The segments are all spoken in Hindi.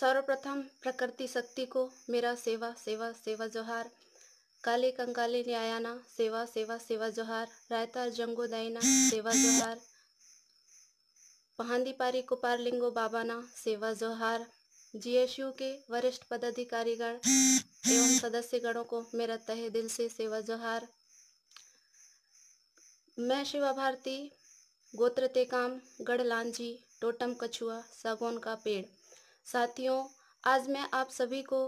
सर्वप्रथम प्रकृति शक्ति को मेरा सेवा सेवा सेवा जोहार काले कंकाले न्यायाना सेवा सेवा सेवा जोहार रायता जंगो दाइना सेवा जोहार पहांदी पारी कुपार लिंगो बाबाना सेवा जोहार जीएसयू के वरिष्ठ पदाधिकारीगण एवं सदस्यगणों को मेरा तहे दिल से सेवा जोहार मैं शिवा भारती गोत्र तेकाम लांझी टोटम कछुआ सागौन का पेड़ साथियों आज मैं आप सभी को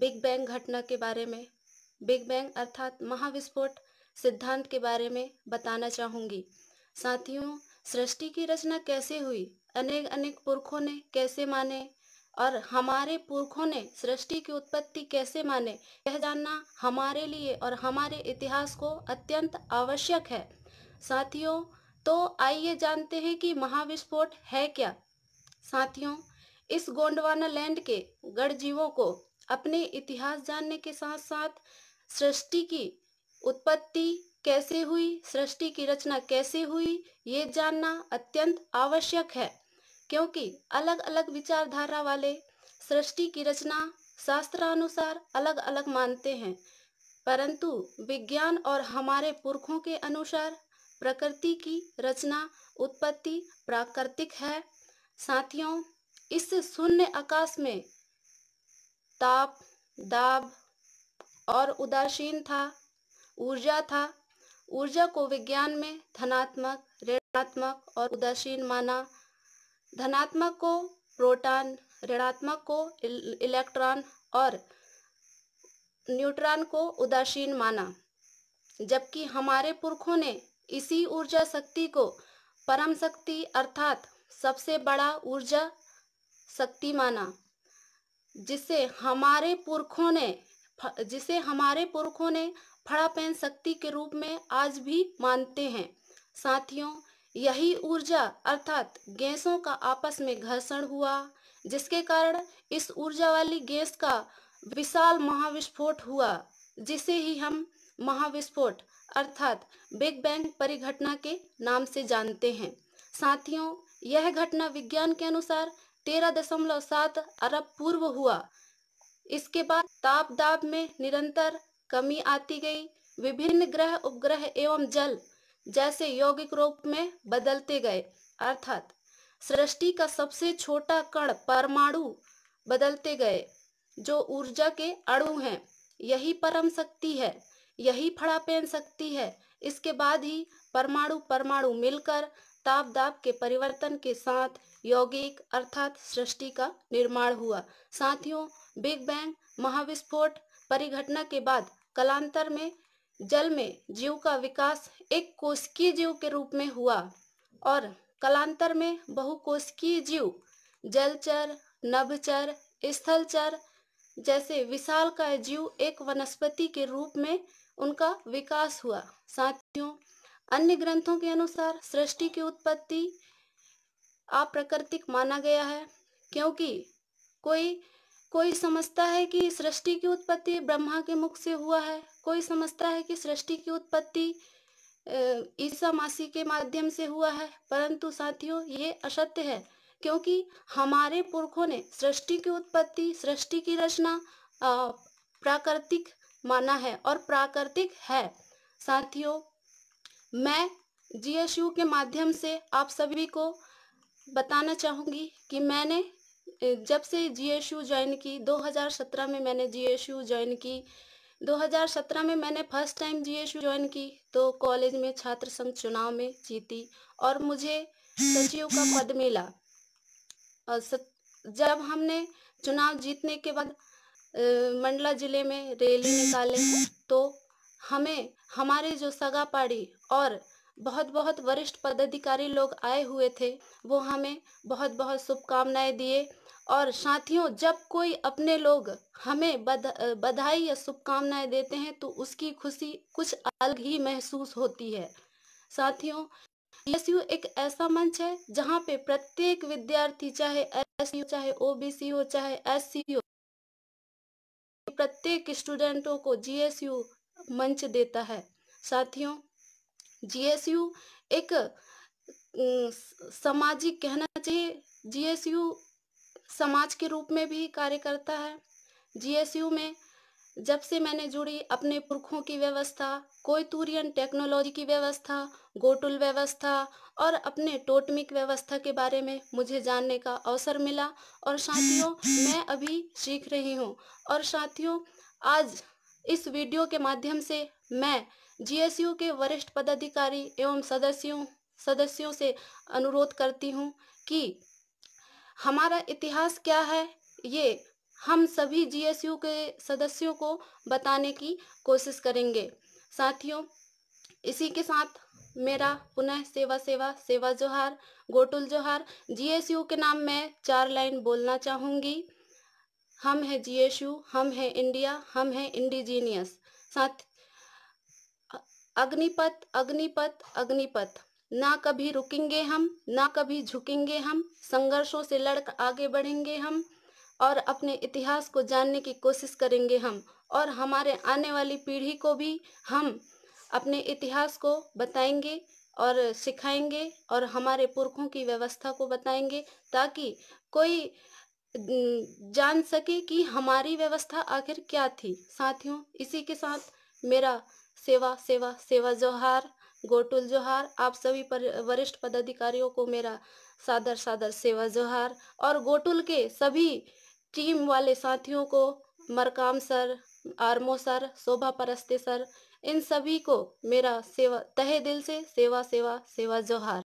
बिग बैंग घटना के बारे में बिग बैंग अर्थात महाविस्फोट सिद्धांत के बारे में बताना चाहूँगी साथियों सृष्टि की रचना कैसे हुई अनेक अनेक पुरखों ने कैसे माने और हमारे पुरखों ने सृष्टि की उत्पत्ति कैसे माने यह जानना हमारे लिए और हमारे इतिहास को अत्यंत आवश्यक है साथियों तो आइए जानते हैं कि महाविस्फोट है क्या साथियों इस गोंडवाना लैंड के गढ़ जीवों को अपने इतिहास जानने के साथ साथ सृष्टि की उत्पत्ति कैसे हुई सृष्टि की रचना कैसे हुई ये जानना अत्यंत आवश्यक है क्योंकि अलग अलग विचारधारा वाले सृष्टि की रचना शास्त्रानुसार अलग अलग मानते हैं परंतु विज्ञान और हमारे पुरखों के अनुसार प्रकृति की रचना उत्पत्ति प्राकृतिक है साथियों इस शून्य आकाश में ताप दाब और उदासीन था ऊर्जा था ऊर्जा को विज्ञान में धनात्मक ऋणात्मक और उदासीन माना धनात्मक को प्रोटॉन ऋणात्मक को इलेक्ट्रॉन और न्यूट्रॉन को उदासीन माना जबकि हमारे पुरखों ने इसी ऊर्जा शक्ति को परम शक्ति अर्थात सबसे बड़ा ऊर्जा शक्ति माना जिसे हमारे पुरखों ने जिसे हमारे पुरखों ने फड़ा फड़ापैन शक्ति के रूप में आज भी मानते हैं साथियों यही ऊर्जा अर्थात गैसों का आपस में घर्षण हुआ जिसके कारण इस ऊर्जा वाली गैस का विशाल महाविस्फोट हुआ जिसे ही हम महाविस्फोट अर्थात बिग बैंग परिघटना के नाम से जानते हैं साथियों यह घटना विज्ञान के अनुसार तेरह दशमलव सात अरब पूर्व हुआ इसके बाद ताप दाब में निरंतर कमी आती गई विभिन्न ग्रह उपग्रह एवं जल जैसे यौगिक रूप में बदलते गए अर्थात सृष्टि का सबसे छोटा कण परमाणु बदलते गए जो ऊर्जा के अणु हैं यही परम शक्ति है यही फड़ा पहन सकती है इसके बाद ही परमाणु परमाणु मिलकर ताप दाप के परिवर्तन के साथ यौगिक अर्थात सृष्टि का निर्माण हुआ साथियों बिग बैंग महाविस्फोट परिघटना के बाद कलांतर में जल में जीव का विकास एक कोशिकीय जीव के रूप में हुआ और कलांतर में बहुकोशिकीय जीव जलचर नभचर स्थलचर जैसे विशाल का जीव एक वनस्पति के रूप में उनका विकास हुआ साथियों अन्य ग्रंथों के अनुसार सृष्टि की उत्पत्ति अप्राकृतिक माना गया है क्योंकि कोई कोई समझता है कि सृष्टि की उत्पत्ति ब्रह्मा के मुख से हुआ है कोई समझता है कि सृष्टि की उत्पत्ति ईसा मासी के माध्यम से हुआ है परंतु साथियों ये असत्य है क्योंकि हमारे पुरखों ने सृष्टि की उत्पत्ति सृष्टि की रचना प्राकृतिक माना है और प्राकृतिक है साथियों मैं जीएसयू के माध्यम से आप सभी को बताना चाहूँगी कि मैंने जब से जीएसयू ज्वाइन की 2017 में मैंने जीएसयू ज्वाइन की 2017 में मैंने फर्स्ट टाइम जीएसयू ज्वाइन की तो कॉलेज में छात्र संघ चुनाव में जीती और मुझे सचिव का पद मिला और जब हमने चुनाव जीतने के बाद मंडला जिले में रैली निकाले तो हमें हमारे जो सगा पाड़ी और बहुत बहुत वरिष्ठ पदाधिकारी लोग आए हुए थे वो हमें बहुत बहुत शुभकामनाएं दिए और साथियों जब कोई अपने लोग हमें बध, बधाई या शुभकामनाएं देते हैं तो उसकी खुशी कुछ अलग ही महसूस होती है साथियों एस एक ऐसा मंच है जहाँ पे प्रत्येक विद्यार्थी चाहे एस चाहे ओबीसी हो चाहे एस हो प्रत्येक स्टूडेंटों को जीएसयू मंच देता है साथियों जीएसयू एक सामाजिक कहना चाहिए जीएसयू समाज के रूप में भी कार्य करता है जीएसयू में जब से मैंने जुड़ी अपने पुरखों की व्यवस्था कोई तुरियन टेक्नोलॉजी की व्यवस्था गोटुल व्यवस्था और अपने टोटमिक व्यवस्था के बारे में मुझे जानने का अवसर मिला और साथियों मैं अभी सीख रही हूँ और साथियों आज इस वीडियो के माध्यम से मैं जीएसयू के वरिष्ठ पदाधिकारी एवं सदस्यों सदस्यों से अनुरोध करती हूँ कि हमारा इतिहास क्या है ये हम सभी जीएसयू के सदस्यों को बताने की कोशिश करेंगे साथियों इसी के साथ मेरा पुनः सेवा सेवा सेवा जोहार गोटुल जोहार जीएसयू के नाम में चार लाइन बोलना चाहूँगी हम हैं जीएसयू हम हैं इंडिया हम हैं इंडिजीनियस साथ अग्निपथ अग्निपथ अग्निपथ ना कभी रुकेंगे हम ना कभी झुकेंगे हम संघर्षों से लड़कर आगे बढ़ेंगे हम और अपने इतिहास को जानने की कोशिश करेंगे हम और हमारे आने वाली पीढ़ी को भी हम अपने इतिहास को बताएंगे और सिखाएंगे और हमारे पुरखों की व्यवस्था को बताएंगे ताकि कोई जान सके कि हमारी व्यवस्था आखिर क्या थी साथियों इसी के साथ मेरा सेवा सेवा सेवा जोहार गोटुल जोहार आप सभी पर वरिष्ठ पदाधिकारियों को मेरा सादर सादर सेवा जोहार और गोटुल के सभी टीम वाले साथियों को Markam sir Armo sir Shobha Paraste sir इन सभी को मेरा सेवा तहे दिल से सेवा सेवा सेवा जोहार